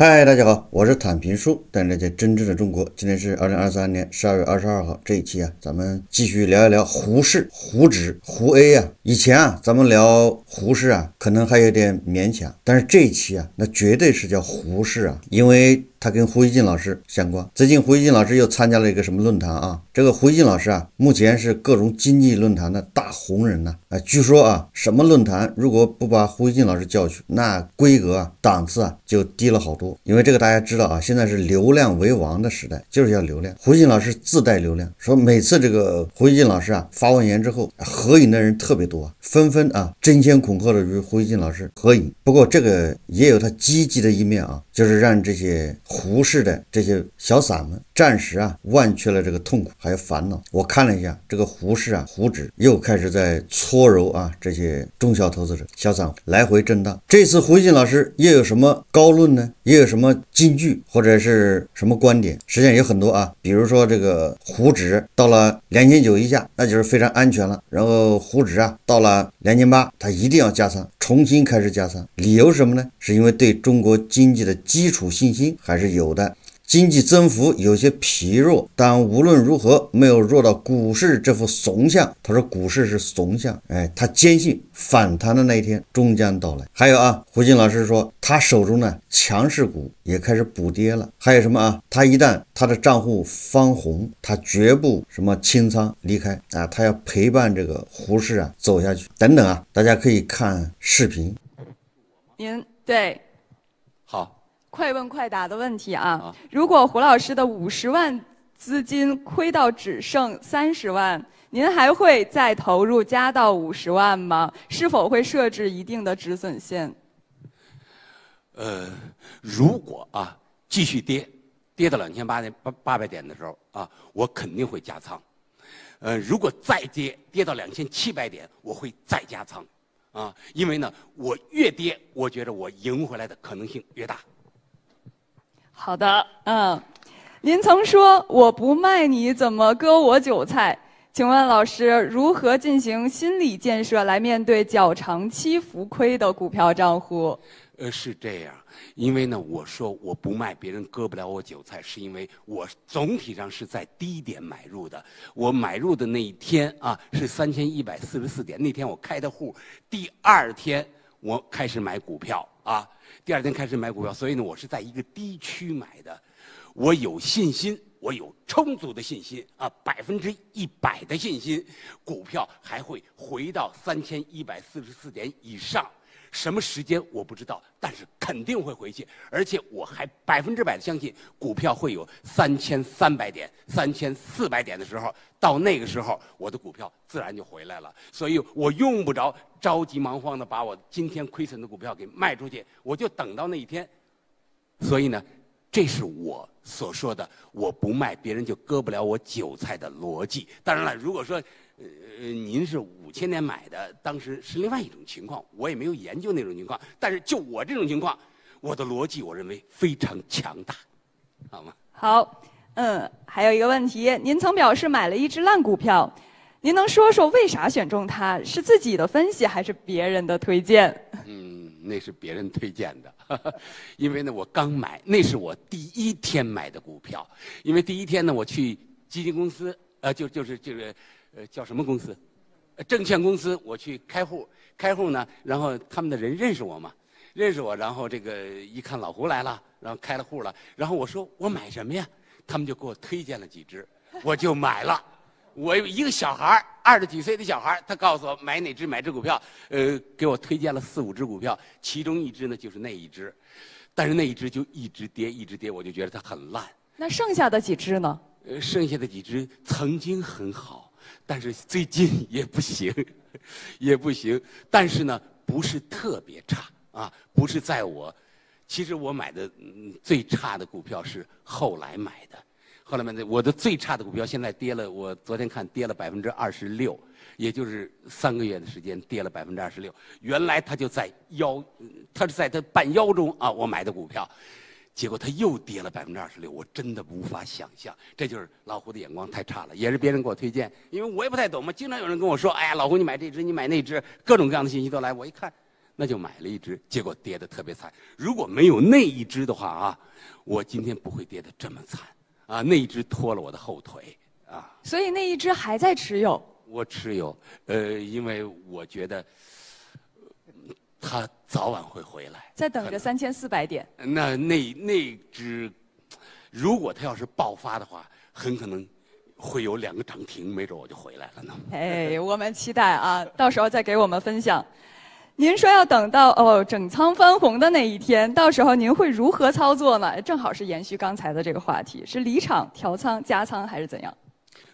嗨，大家好，我是坦平叔，带您解真正的中国。今天是二零二三年十二月二十二号，这一期啊，咱们继续聊一聊胡适、胡值、胡 A 啊。以前啊，咱们聊胡适啊，可能还有点勉强，但是这一期啊，那绝对是叫胡适啊，因为。他跟胡一进老师相关。最近胡一进老师又参加了一个什么论坛啊？这个胡一进老师啊，目前是各种经济论坛的大红人呢。啊，据说啊，什么论坛如果不把胡一进老师叫去，那规格档次啊就低了好多。因为这个大家知道啊，现在是流量为王的时代，就是要流量。胡一进老师自带流量，说每次这个胡一进老师啊发完言之后，合影的人特别多，纷纷啊争先恐后的与胡一进老师合影。不过这个也有他积极的一面啊，就是让这些。胡适的这些小散们。暂时啊，忘却了这个痛苦还有烦恼。我看了一下，这个胡适啊，胡指又开始在搓揉啊，这些中小投资者、小散户来回震荡。这次胡峻老师又有什么高论呢？又有什么金句或者是什么观点？实际上有很多啊，比如说这个沪指到了两千九以下，那就是非常安全了。然后沪指啊到了两千八，他一定要加仓，重新开始加仓。理由是什么呢？是因为对中国经济的基础信心还是有的。经济增幅有些疲弱，但无论如何没有弱到股市这副怂相。他说股市是怂相，哎，他坚信反弹的那一天终将到来。还有啊，胡静老师说他手中呢强势股也开始补跌了。还有什么啊？他一旦他的账户翻红，他绝不什么清仓离开啊，他要陪伴这个胡适啊走下去。等等啊，大家可以看视频。您对。快问快答的问题啊！如果胡老师的五十万资金亏到只剩三十万，您还会再投入加到五十万吗？是否会设置一定的止损线？呃，如果啊继续跌，跌到两千八点八八百点的时候啊，我肯定会加仓。呃，如果再跌跌到两千七百点，我会再加仓，啊，因为呢，我越跌，我觉着我赢回来的可能性越大。好的，嗯，您曾说我不卖你怎么割我韭菜？请问老师如何进行心理建设来面对较长期浮亏的股票账户？呃，是这样，因为呢，我说我不卖别人割不了我韭菜，是因为我总体上是在低点买入的。我买入的那一天啊是三千一百四十四点，那天我开的户，第二天我开始买股票啊。第二天开始买股票，所以呢，我是在一个低区买的，我有信心，我有充足的信心啊，百分之一百的信心，股票还会回到三千一百四十四点以上。什么时间我不知道，但是肯定会回去，而且我还百分之百的相信股票会有三千三百点、三千四百点的时候。到那个时候，我的股票自然就回来了，所以我用不着着急忙慌的把我今天亏损的股票给卖出去，我就等到那一天。所以呢，这是我所说的我不卖，别人就割不了我韭菜的逻辑。当然了，如果说……呃您是五千年买的，当时是另外一种情况，我也没有研究那种情况。但是就我这种情况，我的逻辑我认为非常强大，好吗？好，嗯，还有一个问题，您曾表示买了一只烂股票，您能说说为啥选中它？是自己的分析还是别人的推荐？嗯，那是别人推荐的，因为呢，我刚买，那是我第一天买的股票，因为第一天呢，我去基金公司，呃，就就是就是。呃，叫什么公司？证券公司，我去开户。开户呢，然后他们的人认识我嘛，认识我，然后这个一看老胡来了，然后开了户了。然后我说我买什么呀？他们就给我推荐了几只，我就买了。我一个小孩二十几岁的小孩他告诉我买哪只买只股票，呃，给我推荐了四五只股票，其中一只呢就是那一只。但是那一只就一直跌，一直跌，我就觉得它很烂。那剩下的几只呢？呃，剩下的几只曾经很好。但是最近也不行，也不行。但是呢，不是特别差啊，不是在我。其实我买的最差的股票是后来买的，后来买的我的最差的股票现在跌了，我昨天看跌了百分之二十六，也就是三个月的时间跌了百分之二十六。原来它就在腰，它是在它半腰中啊，我买的股票。结果它又跌了百分之二十六，我真的无法想象。这就是老胡的眼光太差了，也是别人给我推荐，因为我也不太懂嘛。经常有人跟我说：“哎呀，老胡你买这只，你买那只，各种各样的信息都来。”我一看，那就买了一只，结果跌得特别惨。如果没有那一只的话啊，我今天不会跌得这么惨啊。那一只拖了我的后腿啊。所以那一只还在持有，我持有，呃，因为我觉得。他早晚会回来，在等着三千四百点。那那那只，如果它要是爆发的话，很可能会有两个涨停，没准我就回来了呢。哎，我们期待啊，到时候再给我们分享。您说要等到哦整仓翻红的那一天，到时候您会如何操作呢？正好是延续刚才的这个话题，是离场、调仓、加仓还是怎样？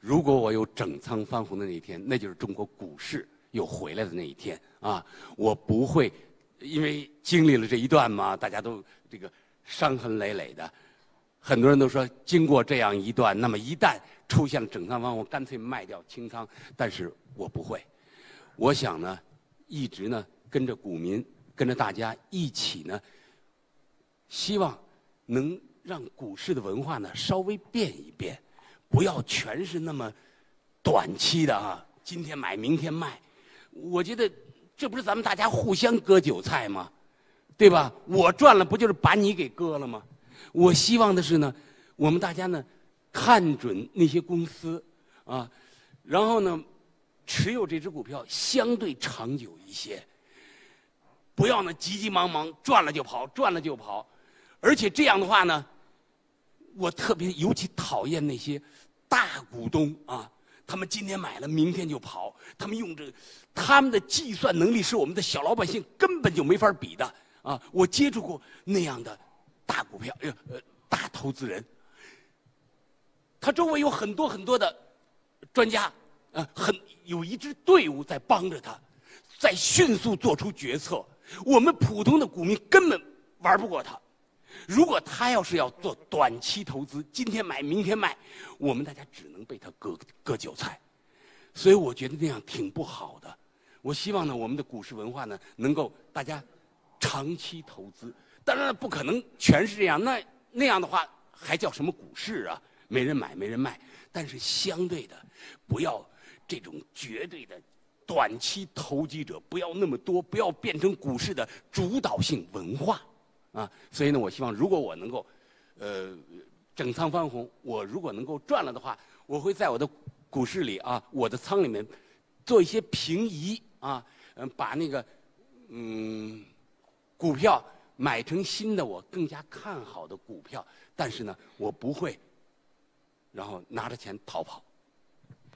如果我有整仓翻红的那一天，那就是中国股市。又回来的那一天啊！我不会，因为经历了这一段嘛，大家都这个伤痕累累的，很多人都说，经过这样一段，那么一旦出现了整仓方，我干脆卖掉清仓。但是我不会，我想呢，一直呢跟着股民，跟着大家一起呢，希望能让股市的文化呢稍微变一变，不要全是那么短期的啊，今天买明天卖。我觉得这不是咱们大家互相割韭菜吗？对吧？我赚了不就是把你给割了吗？我希望的是呢，我们大家呢，看准那些公司啊，然后呢，持有这支股票相对长久一些，不要呢急急忙忙赚了就跑，赚了就跑。而且这样的话呢，我特别尤其讨厌那些大股东啊。他们今天买了，明天就跑。他们用这，他们的计算能力是我们的小老百姓根本就没法比的啊！我接触过那样的大股票，呃，大投资人，他周围有很多很多的专家，呃，很有一支队伍在帮着他，在迅速做出决策。我们普通的股民根本玩不过他。如果他要是要做短期投资，今天买明天卖，我们大家只能被他割割韭菜，所以我觉得那样挺不好的。我希望呢，我们的股市文化呢，能够大家长期投资。当然不可能全是这样，那那样的话还叫什么股市啊？没人买没人卖。但是相对的，不要这种绝对的短期投机者，不要那么多，不要变成股市的主导性文化。啊，所以呢，我希望如果我能够，呃，整仓翻红，我如果能够赚了的话，我会在我的股市里啊，我的仓里面做一些平移啊，嗯，把那个嗯股票买成新的我更加看好的股票，但是呢，我不会，然后拿着钱逃跑。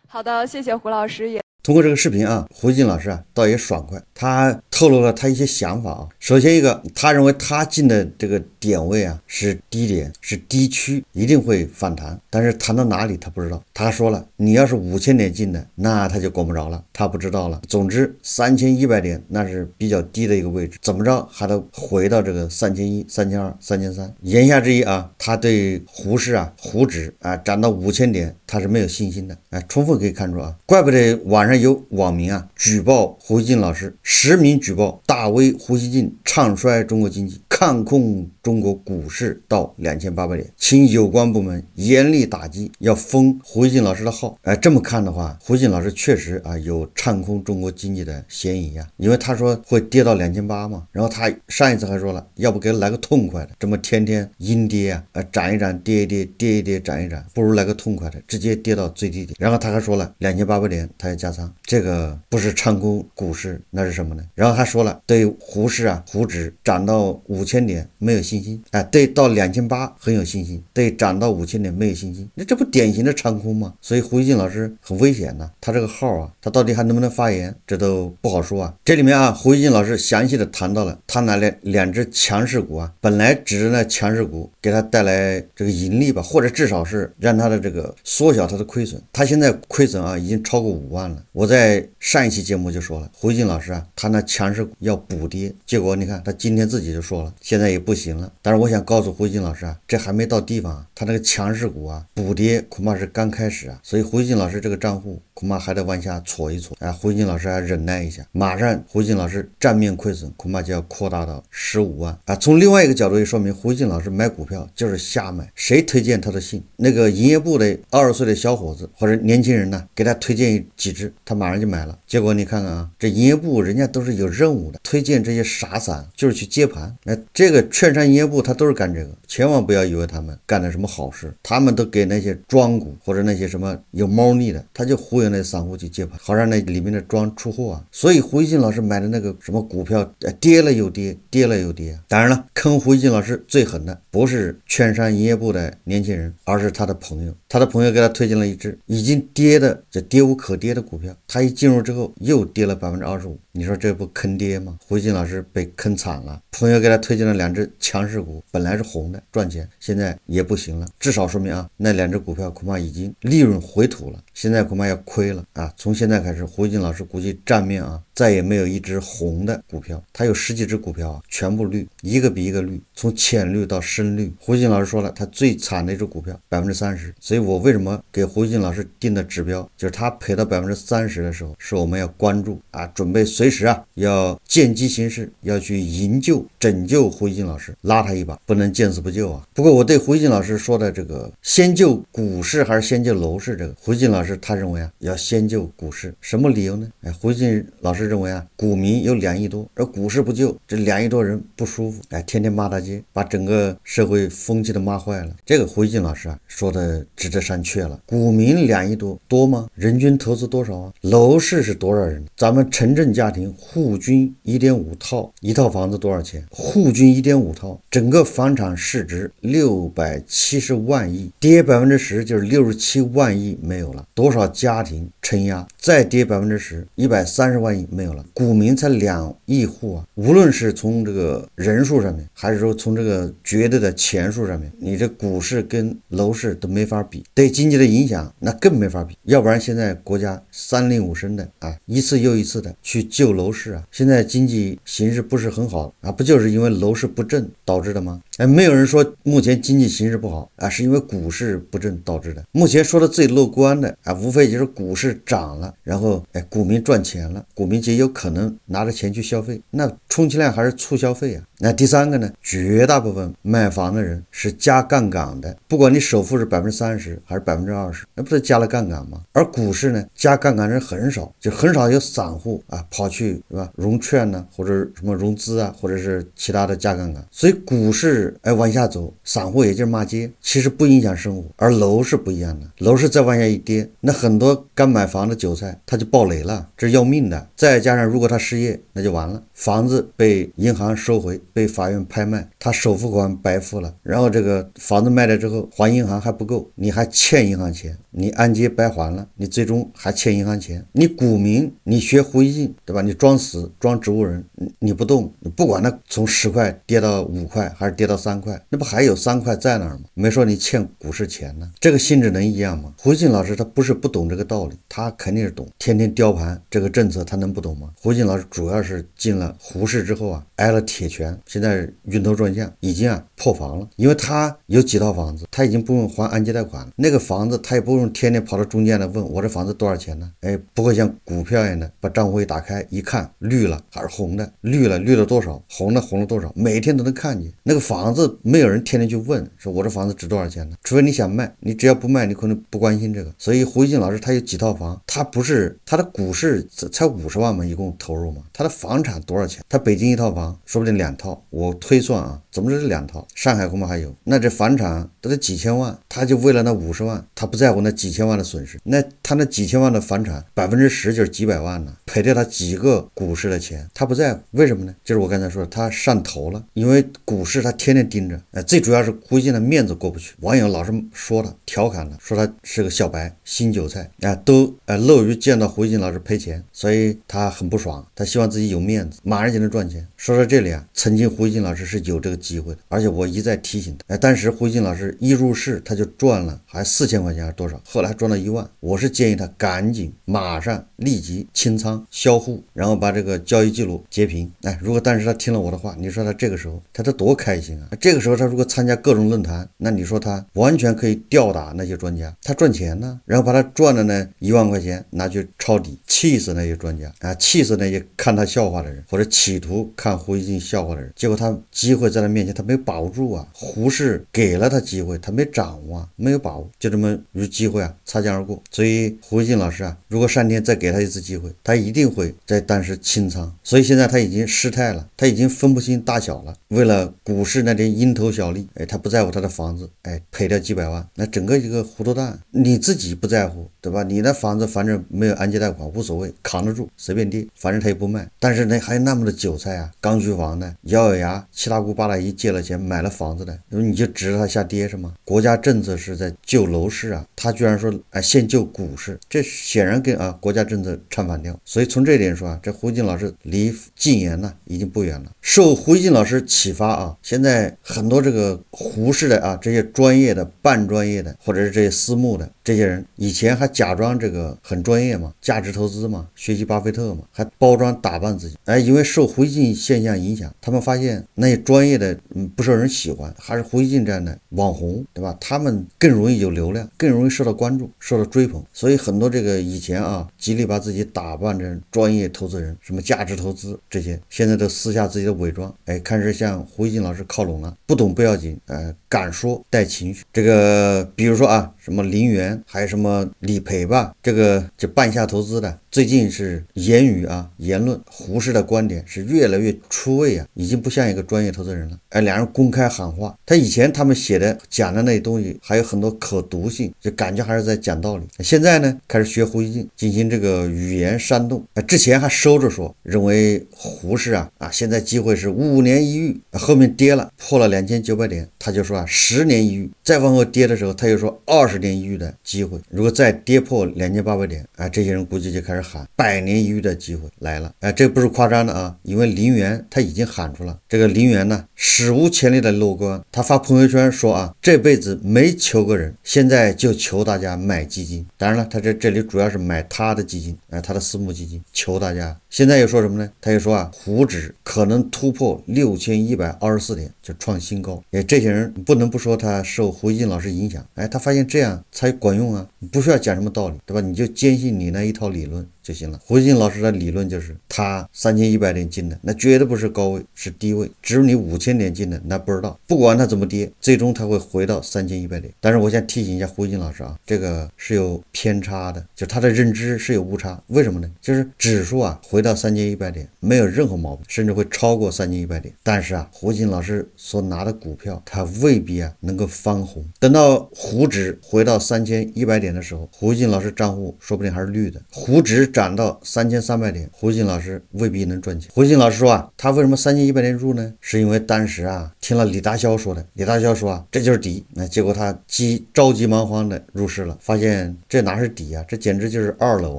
好的，谢谢胡老师也通过这个视频啊，胡静老师啊，倒也爽快，他透露了他一些想法啊。首先一个，他认为他进的这个点位啊是低点，是低区，一定会反弹，但是弹到哪里他不知道。他说了，你要是五千点进的，那他就管不着了，他不知道了。总之三千一百点那是比较低的一个位置，怎么着还得回到这个三千一、三千二、三千三。言下之意啊，他对胡适啊、胡指啊涨到五千点，他是没有信心的。哎，充分可以看出啊，怪不得网上有网民啊举报胡锡进老师，实名举报大 V 胡锡进。唱衰中国经济，看空。中国股市到两千八百点，请有关部门严厉打击，要封胡一静老师的号。哎，这么看的话，胡一静老师确实啊有唱空中国经济的嫌疑呀，因为他说会跌到两千八嘛。然后他上一次还说了，要不给他来个痛快的，这么天天阴跌啊，哎涨一涨，跌一跌，跌一跌，涨一涨，不如来个痛快的，直接跌到最低点。然后他还说了，两千八百点他要加仓，这个不是唱空股市那是什么呢？然后他说了，对胡市啊，沪指涨到五千点没有信。信心，哎，对，到两千八很有信心，对涨到五千点没有信心。那这不典型的长空吗？所以胡一静老师很危险呢。他这个号啊，他到底还能不能发言，这都不好说啊。这里面啊，胡一静老师详细的谈到了他拿了两只强势股啊，本来指着那强势股给他带来这个盈利吧，或者至少是让他的这个缩小他的亏损。他现在亏损啊已经超过五万了。我在上一期节目就说了，胡一静老师啊，他那强势股要补跌，结果你看他今天自己就说了，现在也不行。但是我想告诉胡一静老师啊，这还没到地方，他那个强势股啊补跌恐怕是刚开始啊，所以胡一静老师这个账户恐怕还得往下搓一搓啊，胡一静老师还忍耐一下，马上胡一静老师账面亏损恐怕就要扩大到十五万啊。从另外一个角度也说明胡一静老师买股票就是瞎买，谁推荐他的信？那个营业部的二十岁的小伙子或者年轻人呢，给他推荐几只，他马上就买了。结果你看看啊，这营业部人家都是有任务的，推荐这些傻散就是去接盘，那这个券商。营业部他都是干这个，千万不要以为他们干的什么好事，他们都给那些庄股或者那些什么有猫腻的，他就忽悠那散户去接盘，好让那里面的庄出货。啊。所以胡一静老师买的那个什么股票，呃，跌了又跌，跌了又跌。当然了，坑胡一静老师最狠的不是券商营业部的年轻人，而是他的朋友。他的朋友给他推荐了一只已经跌的就跌无可跌的股票，他一进入之后又跌了百分之二十五。你说这不坑爹吗？胡鑫老师被坑惨了，朋友给他推荐了两只强势股，本来是红的赚钱，现在也不行了，至少说明啊，那两只股票恐怕已经利润回吐了。现在恐怕要亏了啊！从现在开始，胡锦静老师估计账面啊再也没有一只红的股票，他有十几只股票啊，全部绿，一个比一个绿，从浅绿到深绿。胡锦静老师说了，他最惨的一只股票百分之三十，所以我为什么给胡锦静老师定的指标，就是他赔到百分之三十的时候，是我们要关注啊，准备随时啊要见机行事，要去营救、拯救胡锦静老师，拉他一把，不能见死不救啊。不过我对胡锦静老师说的这个，先救股市还是先救楼市？这个胡锦静老师。是，他认为啊，要先救股市，什么理由呢？哎，胡进老师认为啊，股民有两亿多，而股市不救，这两亿多人不舒服，哎，天天骂大街，把整个社会风气都骂坏了。这个胡进老师啊，说的值得商榷了。股民两亿多多吗？人均投资多少啊？楼市是多少人？咱们城镇家庭户均一点五套，一套房子多少钱？户均一点五套，整个房产市值六百七十万亿，跌百分之十就是六十七万亿没有了。多少家庭撑压？再跌百分之十，一百三十万亿没有了，股民才两亿户啊！无论是从这个人数上面，还是说从这个绝对的钱数上面，你这股市跟楼市都没法比，对经济的影响那更没法比。要不然现在国家三令五申的啊，一次又一次的去救楼市啊，现在经济形势不是很好啊，不就是因为楼市不振导致的吗？哎，没有人说目前经济形势不好啊，是因为股市不振导致的。目前说的最乐观的啊，无非就是股市涨了。然后，哎，股民赚钱了，股民就有可能拿着钱去消费，那充其量还是促消费啊。那第三个呢？绝大部分买房的人是加杠杆的，不管你首付是百分之三十还是百分之二十，那不是加了杠杆吗？而股市呢，加杠杆人很少，就很少有散户啊跑去是吧？融券呢，或者什么融资啊，或者是其他的加杠杆。所以股市哎往下走，散户也就是骂街，其实不影响生活。而楼是不一样的，楼市再往下一跌，那很多刚买房的韭菜他就爆雷了，这是要命的。再加上如果他失业，那就完了，房子被银行收回。被法院拍卖，他首付款白付了，然后这个房子卖了之后还银行还不够，你还欠银行钱，你按揭白还了，你最终还欠银行钱。你股民，你学胡一静对吧？你装死装植物人，你不动，你不管他从十块跌到五块，还是跌到三块，那不还有三块在那儿吗？没说你欠股市钱呢，这个性质能一样吗？胡静老师他不是不懂这个道理，他肯定是懂，天天雕盘这个政策他能不懂吗？胡静老师主要是进了胡市之后啊，挨了铁拳。现在晕头转向，已经啊。破房了，因为他有几套房子，他已经不用还按揭贷款了。那个房子他也不用天天跑到中介来问我这房子多少钱呢？哎，不会像股票一样的把账户一打开一看，绿了还是红的？绿了绿了多少？红了红了多少？每天都能看见那个房子，没有人天天去问，说我这房子值多少钱呢？除非你想卖，你只要不卖，你可能不关心这个。所以胡一静老师他有几套房，他不是他的股市才五十万嘛，一共投入嘛？他的房产多少钱？他北京一套房，说不定两套。我推算啊。怎么是两套？上海恐怕还有。那这房产都是几千万，他就为了那五十万，他不在乎那几千万的损失。那他那几千万的房产，百分之十就是几百万了，赔掉他几个股市的钱，他不在乎。为什么呢？就是我刚才说，他上头了，因为股市他天天盯着。哎，最主要是胡一静的面子过不去，网友老是说他，调侃他，说他是个小白，新韭菜啊，都呃乐于见到胡一静老师赔钱，所以他很不爽，他希望自己有面子，马上就能赚钱。说到这里啊，曾经胡一静老师是有这个。机会，而且我一再提醒他。哎，当时胡一静老师一入市，他就赚了，还四千块钱还是多少？后来赚了一万。我是建议他赶紧、马上、立即清仓销户，然后把这个交易记录截屏。哎，如果当时他听了我的话，你说他这个时候他多开心啊！这个时候他如果参加各种论坛，那你说他完全可以吊打那些专家。他赚钱呢，然后把他赚的呢一万块钱拿去抄底，气死那些专家啊！气死那些看他笑话的人，或者企图看胡一静笑话的人。结果他机会在他面。面前他没把握住啊！胡适给了他机会，他没掌握，没有把握，就这么与机会啊擦肩而过。所以胡一进老师啊，如果上天再给他一次机会，他一定会在当时清仓。所以现在他已经失态了，他已经分不清大小了。为了股市那点蝇头小利，哎，他不在乎他的房子，哎，赔掉几百万，那整个一个糊涂蛋。你自己不在乎对吧？你的房子反正没有按揭贷款，无所谓，扛得住，随便跌，反正他也不卖。但是呢，还有那么多韭菜啊，刚需房呢，咬咬牙，七大姑八大。一借了钱买了房子的，那么你就指着它下跌是吗？国家政策是在救楼市啊，他居然说啊，先救股市，这显然跟啊国家政策唱反调。所以从这点说啊，这胡静老师离禁言呢已经不远了。受胡静老师启发啊，现在很多这个胡适的啊，这些专业的、半专业的，或者是这些私募的。这些人以前还假装这个很专业嘛，价值投资嘛，学习巴菲特嘛，还包装打扮自己。哎，因为受胡锡进现象影响，他们发现那些专业的嗯不受人喜欢，还是胡锡进这样的网红，对吧？他们更容易有流量，更容易受到关注，受到追捧。所以很多这个以前啊，极力把自己打扮成专业投资人，什么价值投资这些，现在都撕下自己的伪装，哎，开始向胡锡进老师靠拢了。不懂不要紧，呃，敢说带情绪。这个比如说啊，什么林园。还有什么理赔吧？这个就半夏投资的最近是言语啊言论，胡适的观点是越来越出位啊，已经不像一个专业投资人了。哎，两人公开喊话，他以前他们写的讲的那些东西还有很多可读性，就感觉还是在讲道理。现在呢，开始学胡锡进进行这个语言煽动。啊，之前还收着说，认为胡适啊啊，现在机会是五年一遇。后面跌了破了两千九百点，他就说啊，十年一遇。再往后跌的时候，他又说二十年一遇的。机会，如果再跌破两千八百点，哎，这些人估计就开始喊百年一遇的机会来了，哎，这不是夸张的啊，因为林园他已经喊出了，这个林园呢，史无前例的乐观，他发朋友圈说啊，这辈子没求过人，现在就求大家买基金，当然了，他这这里主要是买他的基金，哎，他的私募基金，求大家，现在又说什么呢？他又说啊，沪指可能突破六千一百二十四点，就创新高，哎，这些人不能不说他受胡一静老师影响，哎，他发现这样才管。用啊，不需要讲什么道理，对吧？你就坚信你那一套理论。就行了。胡金老师的理论就是，他三千一百点进的，那绝对不是高位，是低位。只有你五千年进的，那不知道。不管它怎么跌，最终它会回到三千一百点。但是我想提醒一下胡金老师啊，这个是有偏差的，就他的认知是有误差。为什么呢？就是指数啊回到三千一百点没有任何毛病，甚至会超过三千一百点。但是啊，胡金老师所拿的股票，它未必啊能够翻红。等到沪指回到三千一百点的时候，胡金老师账户说不定还是绿的。沪指。涨到三千三百点，胡静老师未必能赚钱。胡静老师说啊，他为什么三千一百点入呢？是因为当时啊，听了李大霄说的。李大霄说啊，这就是底。那结果他急着急忙慌的入市了，发现这哪是底啊，这简直就是二楼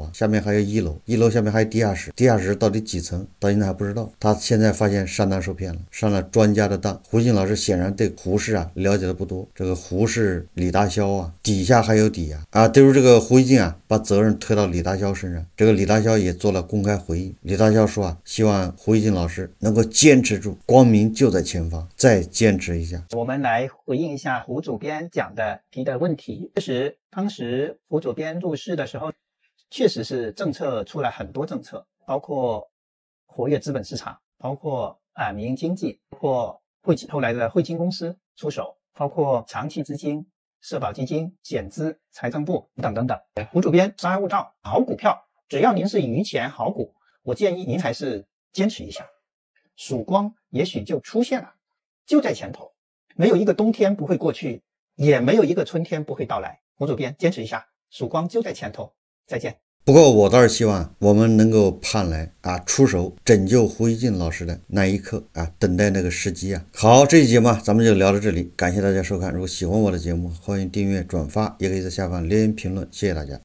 啊，下面还有一楼，一楼下面还有地下室，地下室到底几层，到现在还不知道。他现在发现上当受骗了，上了专家的当。胡静老师显然对胡适啊了解的不多，这个胡适李大霄啊，底下还有底啊啊，对于这个胡静啊，把责任推到李大霄身上，这个。李大霄也做了公开回应。李大霄说啊，希望胡一静老师能够坚持住，光明就在前方，再坚持一下。我们来回应一下胡主编讲的提的问题。确实，当时胡主编入市的时候，确实是政策出了很多政策，包括活跃资本市场，包括啊民营经济，包括汇金后来的汇金公司出手，包括长期资金、社保基金、险资、财政部等等等。胡主编，稍安勿躁，好股票。只要您是余钱好股，我建议您还是坚持一下，曙光也许就出现了，就在前头。没有一个冬天不会过去，也没有一个春天不会到来。胡主编，坚持一下，曙光就在前头。再见。不过我倒是希望我们能够盼来啊，出手拯救胡一静老师的那一刻啊，等待那个时机啊。好，这一节嘛，咱们就聊到这里。感谢大家收看，如果喜欢我的节目，欢迎订阅、转发，也可以在下方留言评论。谢谢大家。